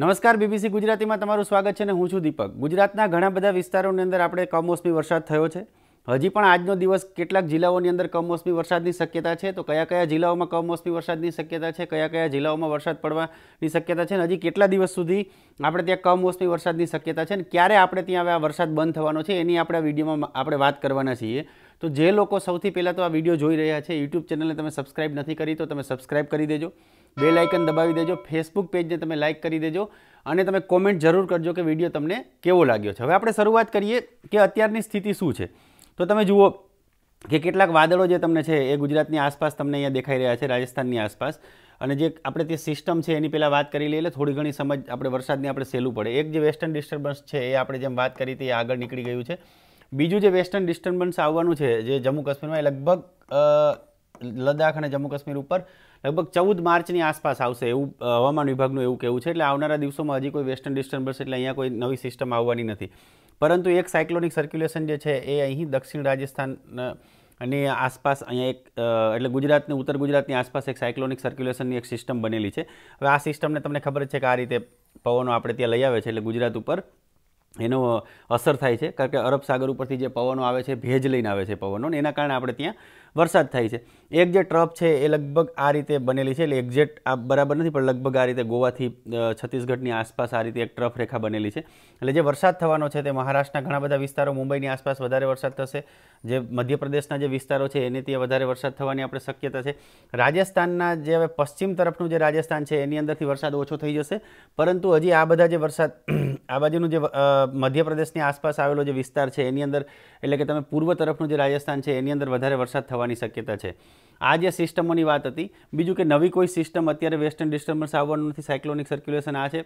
નમસ્કાર બીબીસી ગુજરાતીમાં તમારું સ્વાગત છે અને હું છું દીપક ગુજરાતના ઘણા બધા વિસ્તારોની અંદર આપણે કમોસમી વરસાદ થયો છે હજી પણ આજનો દિવસ કેટલાક જિલ્લાઓની અંદર કમોસમી વરસાદની શક્યતા છે તો કયા કયા જિલ્લાઓમાં કમોસમી વરસાદની શક્યતા છે કયા કયા જિલ્લાઓમાં વરસાદ પડવાની શક્યતા છે અને હજી કેટલા દિવસ સુધી આપણે ત્યાં કમોસમી વરસાદની શક્યતા છે અને ક્યારે આપણે ત્યાં હવે આ વરસાદ બંધ થવાનો છે એની આપણે આ વિડીયોમાં આપણે વાત કરવાના છીએ તો જે લોકો સૌથી પહેલાં તો આ વિડીયો જોઈ રહ્યા છે યુટ્યુબ ચેનલને તમે સબસ્ક્રાઇબ નથી કરી તો તમે સબસ્ક્રાઇબ કરી દેજો બે લાઇકન દબાવી દેજો ફેસબુક પેજને તમે લાઇક કરી દેજો અને તમે કોમેન્ટ જરૂર કરજો કે વિડીયો તમને કેવો લાગ્યો છે હવે આપણે શરૂઆત કરીએ કે અત્યારની સ્થિતિ શું છે તો તમે જુઓ કે કેટલાક વાદળો જે તમને છે એ ગુજરાતની આસપાસ તમને અહીંયા દેખાઈ રહ્યા છે રાજસ્થાનની આસપાસ અને જે આપણે તે સિસ્ટમ છે એની પહેલાં વાત કરી લઈએ એટલે થોડી ઘણી સમજ આપણે વરસાદની આપણે સહેલું પડે એક જે વેસ્ટર્ન ડિસ્ટર્બન્સ છે એ આપણે જેમ વાત કરી હતી એ આગળ નીકળી ગયું છે બીજું જે વેસ્ટર્ન ડિસ્ટર્બન્સ આવવાનું છે જે જમ્મુ કાશ્મીરમાં એ લગભગ લદ્દાખ અને જમ્મુ કાશ્મીર ઉપર લગભગ ચૌદ માર્ચની આસપાસ આવશે એવું હવામાન વિભાગનું એવું કહેવું છે એટલે આવનારા દિવસોમાં હજી કોઈ વેસ્ટર્ન ડિસ્ટર્બન્સ એટલે અહીંયા કોઈ નવી સિસ્ટમ આવવાની નથી પરંતુ એક સાયક્લોનિક સર્ક્યુલેશન જે છે એ અહીં દક્ષિણ રાજસ્થાન અને આસપાસ અહીંયા એક એટલે ગુજરાતની ઉત્તર ગુજરાતની આસપાસ એક સાયક્લોનિક સર્ક્યુલેશનની એક સિસ્ટમ બનેલી છે હવે આ સિસ્ટમને તમને ખબર છે કે આ રીતે પવનો આપણે ત્યાં લઈ આવે છે એટલે ગુજરાત ઉપર એનો અસર થાય છે કારણ કે અરબ સાગર ઉપરથી જે પવનો આવે છે ભેજ લઈને આવે છે પવનો એના કારણે આપણે ત્યાં વરસાદ થાય છે એક જે ટ્રફ છે એ લગભગ આ રીતે બનેલી છે એટલે એક્ઝેક્ટ આ બરાબર નથી પણ લગભગ આ રીતે ગોવાથી છત્તીસગઢની આસપાસ આ રીતે એક ટ્રફ રેખા બનેલી છે એટલે જે વરસાદ થવાનો છે તે મહારાષ્ટ્રના ઘણા બધા વિસ્તારો મુંબઈની આસપાસ વધારે વરસાદ થશે જે મધ્યપ્રદેશના જે વિસ્તારો છે એની ત્યાં વધારે વરસાદ થવાની આપણે શક્યતા છે રાજસ્થાનના જે હવે પશ્ચિમ તરફનું જે રાજસ્થાન છે એની અંદરથી વરસાદ ઓછો થઈ જશે પરંતુ હજી આ બધા જે વરસાદ આ બાજુનું જે મધ્યપ્રદેશની આસપાસ આવેલો જે વિસ્તાર છે એની અંદર એટલે કે તમે પૂર્વ તરફનું જે રાજસ્થાન છે એની અંદર વધારે વરસાદ થવા થવાની શક્યતા છે આ જે સિસ્ટમોની વાત હતી બીજું કે નવી કોઈ સિસ્ટમ અત્યારે વેસ્ટર્ન ડિસ્ટર્બન્સ આવવાનું નથી સાયક્લોનિક સર્ક્યુલેશન આ છે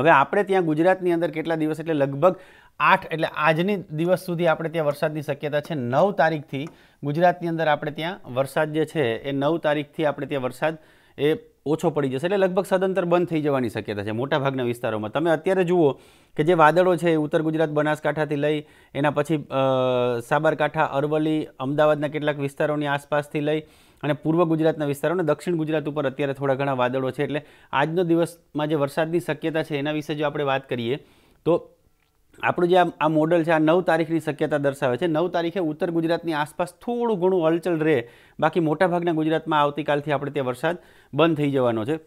હવે આપણે ત્યાં ગુજરાતની અંદર કેટલા દિવસ એટલે લગભગ આઠ એટલે આજની દિવસ સુધી આપણે ત્યાં વરસાદની શક્યતા છે નવ તારીખથી ગુજરાતની અંદર આપણે ત્યાં વરસાદ જે છે એ નવ તારીખથી આપણે ત્યાં વરસાદ એ ઓછો પડી જશે એટલે લગભગ સદંતર બંધ થઈ જવાની શક્યતા છે મોટાભાગના વિસ્તારોમાં તમે અત્યારે જુઓ કે જે વાદળો છે ઉત્તર ગુજરાત બનાસકાંઠાથી લઈ એના પછી સાબરકાંઠા અરવલ્લી અમદાવાદના કેટલાક વિસ્તારોની આસપાસથી લઈ અને પૂર્વ ગુજરાતના વિસ્તારો અને દક્ષિણ ગુજરાત ઉપર અત્યારે થોડા ઘણા વાદળો છે એટલે આજનો દિવસમાં જે વરસાદની શક્યતા છે એના વિશે જો આપણે વાત કરીએ તો આપણું જે આ મોડલ છે આ નવ તારીખની શક્યતા દર્શાવે છે નવ તારીખે ઉત્તર ગુજરાતની આસપાસ થોડું ઘણું હલચલ રહે બાકી મોટાભાગના ગુજરાતમાં આવતીકાલથી આપણે તે વરસાદ બંધ થઈ જવાનો છે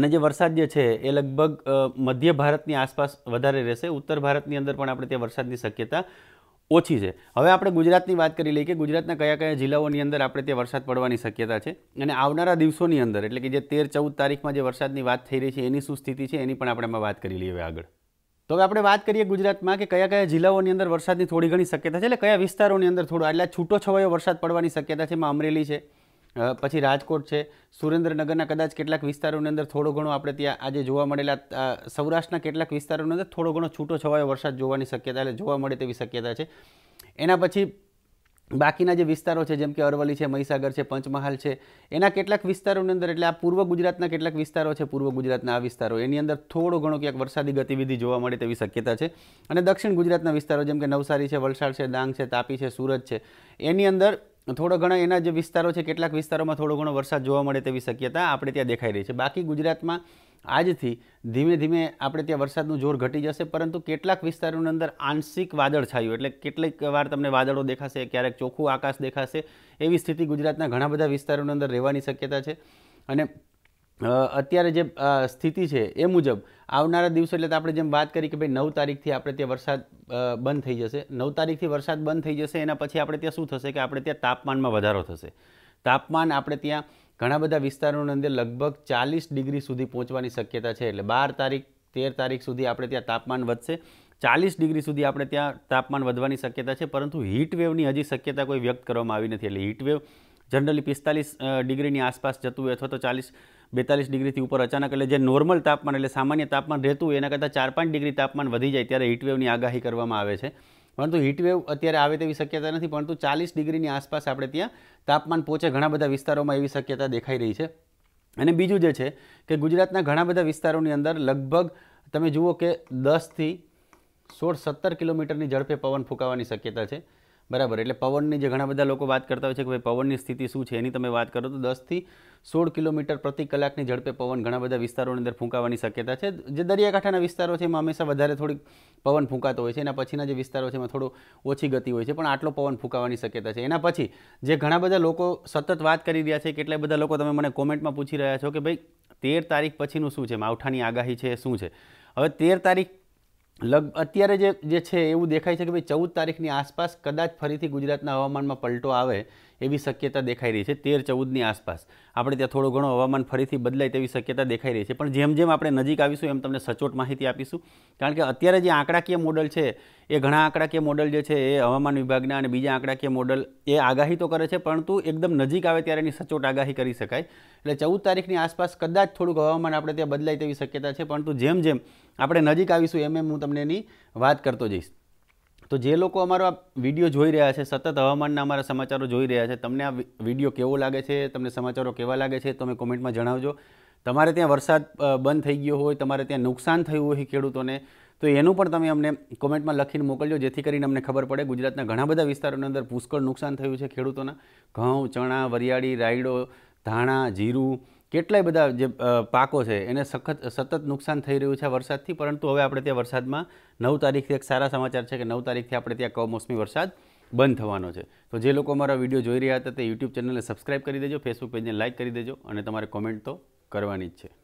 અને જે વરસાદ જે છે એ લગભગ મધ્ય ભારતની આસપાસ વધારે રહેશે ઉત્તર ભારતની અંદર પણ આપણે તે વરસાદની શક્યતા ઓછી છે હવે આપણે ગુજરાતની વાત કરી લઈએ કે ગુજરાતના કયા કયા જિલ્લાઓની અંદર આપણે તે વરસાદ પડવાની શક્યતા છે અને આવનારા દિવસોની અંદર એટલે કે જે તેર ચૌદ તારીખમાં જે વરસાદની વાત થઈ રહી છે એની શું સ્થિતિ છે એની પણ આપણે વાત કરી લઈએ હવે આગળ તો હવે આપણે વાત કરીએ ગુજરાતમાં કે કયા કયા જિલ્લાઓની અંદર વરસાદની થોડી ઘણી શક્યતા છે એટલે કયા વિસ્તારોની અંદર થોડો એટલે છૂટો છવાયો વરસાદ પડવાની શક્યતા છે એમાં અમરેલી છે પછી રાજકોટ છે સુરેન્દ્રનગરના કદાચ કેટલાક વિસ્તારોની અંદર થોડો ઘણો આપણે ત્યાં આજે જોવા મળેલા સૌરાષ્ટ્રના કેટલાક વિસ્તારોની અંદર થોડો ઘણો છૂટો છવાયો વરસાદ જોવાની શક્યતા એટલે જોવા મળે તેવી શક્યતા છે એના પછી બાકીના જે વિસ્તારો છે જેમ કે અરવલ્લી છે મહીસાગર છે પંચમહાલ છે એના કેટલાક વિસ્તારોની અંદર એટલે આ પૂર્વ ગુજરાતના કેટલાક વિસ્તારો છે પૂર્વ ગુજરાતના આ વિસ્તારો એની અંદર થોડો ઘણો ક્યાંક વરસાદી ગતિવિધિ જોવા મળે તેવી શક્યતા છે અને દક્ષિણ ગુજરાતના વિસ્તારો જેમ કે નવસારી છે વલસાડ છે ડાંગ છે તાપી છે સુરત છે એની અંદર થોડો ઘણા એના જે વિસ્તારો છે કેટલાક વિસ્તારોમાં થોડો ઘણો વરસાદ જોવા મળે તેવી શક્યતા આપણે ત્યાં દેખાઈ રહી છે બાકી ગુજરાતમાં આજથી ધીમે ધીમે આપણે ત્યાં વરસાદનું જોર ઘટી જશે પરંતુ કેટલાક વિસ્તારોની અંદર આંશિક વાદળછાયું એટલે કેટલીક વાર તમને વાદળો દેખાશે ક્યારેક ચોખ્ખું આકાશ દેખાશે એવી સ્થિતિ ગુજરાતના ઘણા બધા વિસ્તારોની અંદર રહેવાની શક્યતા છે અને અત્યારે જે સ્થિતિ છે એ મુજબ આવનારા દિવસો એટલે આપણે જેમ વાત કરી કે ભાઈ નવ તારીખથી આપણે ત્યાં વરસાદ બંધ થઈ જશે નવ તારીખથી વરસાદ બંધ થઈ જશે એના પછી આપણે ત્યાં શું થશે કે આપણે ત્યાં તાપમાનમાં વધારો થશે તાપમાન આપણે ત્યાં ઘણા બધા વિસ્તારોની અંદર લગભગ ચાલીસ ડિગ્રી સુધી પહોંચવાની શક્યતા છે એટલે બાર તારીખ તેર તારીખ સુધી આપણે ત્યાં તાપમાન વધશે ચાલીસ ડિગ્રી સુધી આપણે ત્યાં તાપમાન વધવાની શક્યતા છે પરંતુ વેવની હજી શક્યતા કોઈ વ્યક્ત કરવામાં આવી નથી એટલે હીટવેવ જનરલી પિસ્તાલીસ ડિગ્રીની આસપાસ જતું હોય અથવા તો ચાલીસ બેતાલીસ ડિગ્રીથી ઉપર અચાનક એટલે જે નોર્મલ તાપમાન એટલે સામાન્ય તાપમાન રહેતું એના કરતાં ચાર પાંચ ડિગ્રી તાપમાન વધી જાય ત્યારે હીટવેવની આગાહી કરવામાં આવે છે પરંતુ હીટવેવ અત્યારે આવે તેવી શક્યતા નથી પરંતુ ચાલીસ ડિગ્રીની આસપાસ આપણે ત્યાં તાપમાન પહોંચે ઘણા બધા વિસ્તારોમાં એવી શક્યતા દેખાઈ રહી છે અને બીજું જે છે કે ગુજરાતના ઘણા બધા વિસ્તારોની અંદર લગભગ તમે જુઓ કે દસથી સોળ સત્તર કિલોમીટરની ઝડપે પવન ફૂંકાવાની શક્યતા છે બરાબર એટલે પવનની જે ઘણા બધા લોકો વાત કરતા હોય છે કે ભાઈ પવનની સ્થિતિ શું છે એની તમે વાત કરો તો દસથી સોળ કિલોમીટર પ્રતિ કલાકની ઝડપે પવન ઘણા બધા વિસ્તારોની અંદર ફૂંકાવાની શક્યતા છે જે દરિયાકાંઠાના વિસ્તારો છે એમાં હંમેશા વધારે થોડીક પવન ફૂંકાતો હોય છે એના પછીના જે વિસ્તારો છે એમાં થોડો ઓછી ગતિ હોય છે પણ આટલો પવન ફૂંકાવાની શક્યતા છે એના પછી જે ઘણા બધા લોકો સતત વાત કરી રહ્યા છે કેટલાય બધા લોકો તમે મને કોમેન્ટમાં પૂછી રહ્યા છો કે ભાઈ તેર તારીખ પછીનું શું છે માવઠાની આગાહી છે શું છે હવે તેર તારીખ લગ અત્યારે જે જે છે એવું દેખાય છે કે ભાઈ ચૌદ તારીખની આસપાસ કદાચ ફરીથી ગુજરાતના હવામાનમાં પલટો આવે એવી શક્યતા દેખાઈ રહી છે તેર ચૌદની આસપાસ આપણે ત્યાં થોડો ઘણો હવામાન ફરીથી બદલાય તેવી શક્યતા દેખાઈ રહી છે પણ જેમ જેમ આપણે નજીક આવીશું એમ તમને સચોટ માહિતી આપીશું કારણ કે અત્યારે જે આંકડાકીય મોડલ છે એ ઘણા આંકડાકીય મોડલ જે છે એ હવામાન વિભાગના અને બીજા આંકડાકીય મોડલ એ આગાહી તો કરે છે પરંતુ એકદમ નજીક આવે ત્યારે એની સચોટ આગાહી કરી શકાય એટલે ચૌદ તારીખની આસપાસ કદાચ થોડુંક હવામાન આપણે ત્યાં બદલાય તેવી શક્યતા છે પરંતુ જેમ જેમ આપણે નજીક આવીશું એમ એમ હું તમને એની વાત કરતો જઈશ તો જે લોકો અમારો આ વિડીયો જોઈ રહ્યા છે સતત હવામાનના અમારા સમાચારો જોઈ રહ્યા છે તમને આ વિડીયો કેવો લાગે છે તમને સમાચારો કેવા લાગે છે તમે કોમેન્ટમાં જણાવજો તમારે ત્યાં વરસાદ બંધ થઈ ગયો હોય તમારે ત્યાં નુકસાન થયું હોય ખેડૂતોને તો એનું પણ તમે અમને કોમેન્ટમાં લખીને મોકલજો જેથી કરીને અમને ખબર પડે ગુજરાતના ઘણા બધા વિસ્તારોની અંદર પુષ્કળ નુકસાન થયું છે ખેડૂતોના ઘઉં ચણા વરિયાળી રાયડો ધાણા જીરું કેટલાય બધા જે પાકો છે એને સખત સતત નુકસાન થઈ રહ્યું છે વરસાદથી પરંતુ હવે આપણે ત્યાં વરસાદમાં નવ તારીખથી એક સારા સમાચાર છે કે નવ તારીખથી આપણે ત્યાં કમોસમી વરસાદ બંધ થવાનો છે તો જે લોકો અમારા વિડીયો જોઈ રહ્યા હતા તે યુટ્યુબ ચેનલને સબસ્ક્રાઇબ કરી દેજો ફેસબુક પેજને લાઇક કરી દેજો અને તમારે કોમેન્ટ તો કરવાની જ છે